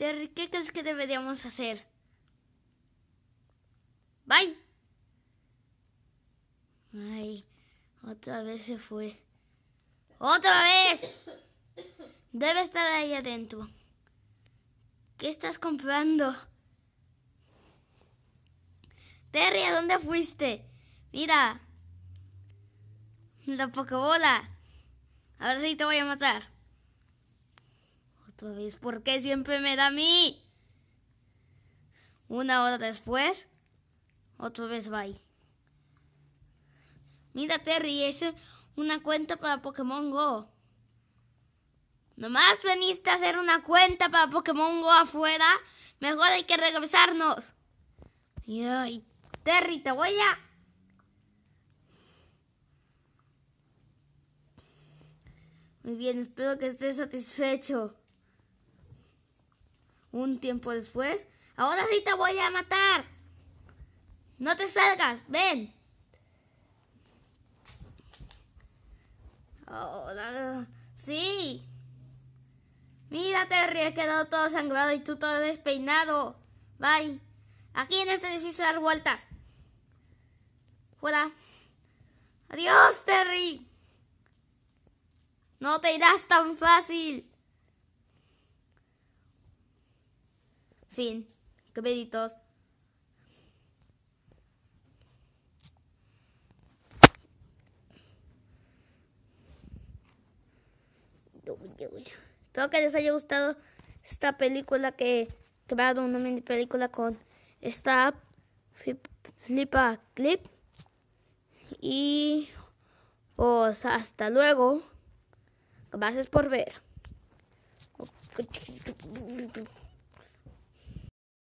Terry, ¿qué crees que deberíamos hacer? Bye. Ay, otra vez se fue. ¡Otra vez! Debe estar ahí adentro. ¿Qué estás comprando? Terry, ¿a dónde fuiste? Mira. La pokebola. Ahora sí te voy a matar. ¿por qué siempre me da a mí? Una hora después, otra vez va ahí. Mira, Terry, es una cuenta para Pokémon Go. Nomás veniste a hacer una cuenta para Pokémon Go afuera. Mejor hay que regresarnos. Y, Terry, te voy a... Muy bien, espero que estés satisfecho. Un tiempo después, ahora sí te voy a matar. No te salgas, ven. Oh, sí. Mira, Terry, he quedado todo sangrado y tú todo despeinado. Bye. Aquí en este edificio dar vueltas. Fuera. Adiós, Terry. No te irás tan fácil. Fin. peditos. Espero que les haya gustado esta película que a dar una mini película con esta flipa clip. Y pues hasta luego. Gracias por ver.